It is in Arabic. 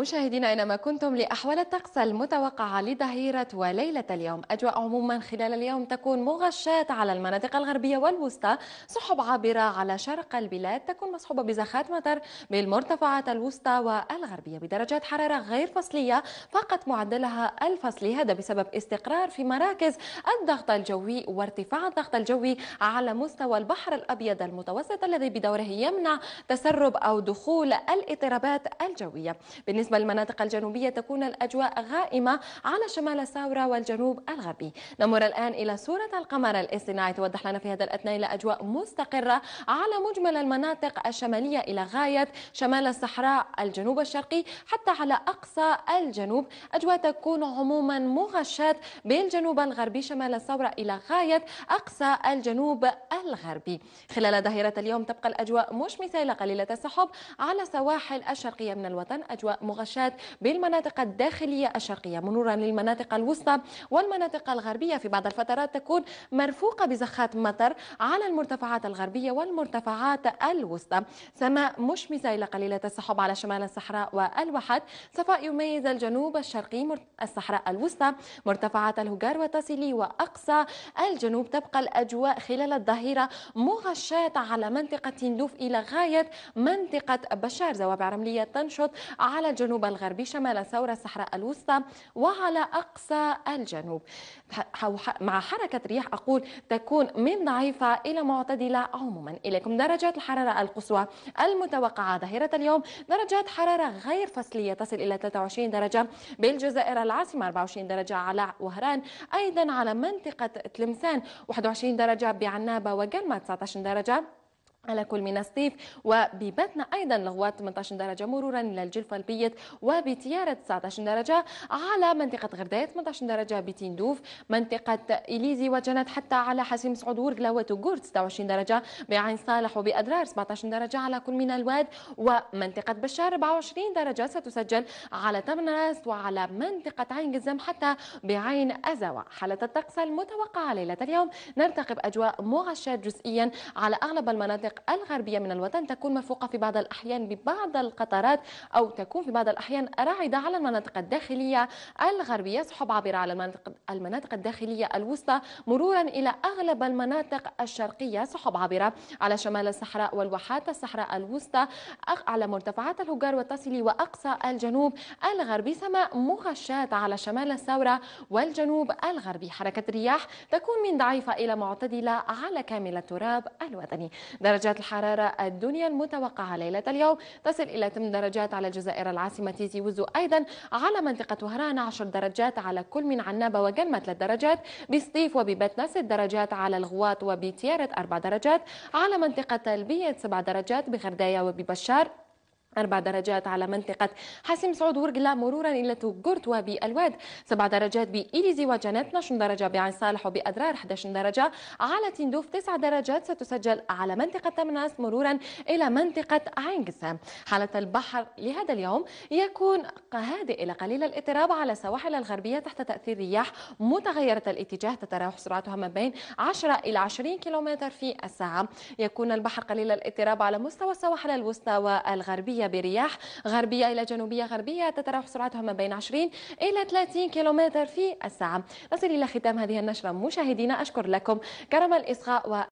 مشاهدينا أينما كنتم لأحوال الطقس المتوقعة لظهيرة وليلة اليوم أجواء عموما خلال اليوم تكون مغشاة على المناطق الغربية والوسطى سحب عابرة على شرق البلاد تكون مصحوبة بزخات مطر بالمرتفعات الوسطى والغربية بدرجات حرارة غير فصلية فقط معدلها الفصلي هذا بسبب استقرار في مراكز الضغط الجوي وارتفاع الضغط الجوي على مستوى البحر الأبيض المتوسط الذي بدوره يمنع تسرب أو دخول الاضطرابات الجوية بالنسبة بالنسبة للمناطق الجنوبية تكون الأجواء غائمة على شمال الساورة والجنوب الغربي نمر الآن إلى صورة القمر الاصطناعي توضح لنا في هذا الأثناء أجواء مستقرة على مجمل المناطق الشمالية إلى غاية شمال الصحراء الجنوب الشرقي حتى على أقصى الجنوب أجواء تكون عموما مغشاة بالجنوب الغربي شمال الثورة إلى غاية أقصى الجنوب الغربي خلال ظهيرة اليوم تبقى الأجواء مشمسة إلى قليلة السحب على سواحل الشرقية من الوطن أجواء مغشاة الغشات بالمناطق الداخلية الشرقية مرورا للمناطق الوسطى والمناطق الغربية في بعض الفترات تكون مرفوقة بزخات مطر على المرتفعات الغربية والمرتفعات الوسطى سماء مشمسة إلى قليلة السحب على شمال الصحراء والوحد صفاء يميز الجنوب الشرقي الصحراء الوسطى مرتفعات الهجار وتصلي وأقصى الجنوب تبقى الأجواء خلال الظهيرة مغشاة على منطقة تندوف إلى غاية منطقة بشار زوابع رملية تنشط على الجنوب الغربي شمال ثورة الصحراء الوسطى وعلى أقصى الجنوب مع حركة رياح أقول تكون من ضعيفة إلى معتدلة عموما إليكم درجات الحرارة القصوى المتوقعة ظهيرة اليوم درجات حرارة غير فصلية تصل إلى 23 درجة بالجزائر العاصمة 24 درجة على وهران أيضا على منطقة تلمسان 21 درجة بعنابة وقلمة 19 درجة على كل من الصيف وببتنا ايضا لغوات 18 درجه مرورا الجلفه البيت وبتياره 19 درجه على منطقه غردايه 18 درجه بتندوف منطقه اليزي وجنات حتى على حسيم سعود ورقله وتوغورت 26 درجه بعين صالح وبادرار 17 درجه على كل من الواد ومنطقه بشار 24 درجه ستسجل على تمنراس وعلى منطقه عين قزم حتى بعين ازاوى حاله الطقس المتوقعه ليله اليوم نرتقب اجواء مغشاه جزئيا على اغلب المناطق المناطق الغربية من الوطن تكون مرفوقه في بعض الأحيان ببعض القطرات أو تكون في بعض الأحيان راعدة على المناطق الداخلية الغربية سحب عابرة على المناطق, المناطق الداخلية الوسطى مرورا إلى أغلب المناطق الشرقية سحب عابرة على شمال الصحراء والواحات الصحراء الوسطى على مرتفعات الهجار والتصل وأقصى الجنوب الغربي سماء مغشاة على شمال الثورة والجنوب الغربي حركة الرياح تكون من ضعيفة إلى معتدلة على كامل التراب الوطني درجة درجات الحرارة الدنيا المتوقعة ليلة اليوم تصل إلى 8 درجات على الجزائر العاصمة تيزي وزو أيضا على منطقة وهران 10 درجات على كل من عنابة وقلمة 3 درجات بسطيف وببتنا 6 درجات على الغواط وبتيارة 4 درجات على منطقة البيت 7 درجات بغردية وببشار أربع درجات على منطقة حاسم سعود ورقلة مرورا إلى توغورت وبالواد سبع درجات بإليزي وجنات 12 درجة بعين صالح وبأدرار 11 درجة على تندوف تسع درجات ستسجل على منطقة تمناس مرورا إلى منطقة عين قسام حالة البحر لهذا اليوم يكون هادئ إلى قليل الاضطراب على السواحل الغربية تحت تأثير رياح متغيرة الاتجاه تتراوح سرعتها ما بين 10 إلى 20 كيلومتر في الساعة يكون البحر قليل الاضطراب على مستوى السواحل الوسطى والغربية قوية برياح غربية إلى جنوبية غربية تتراوح سرعتها ما بين 20 إلى 30 كيلومتر في الساعة نصل إلى ختام هذه النشرة مشاهدينا أشكر لكم كرم الإصغاء و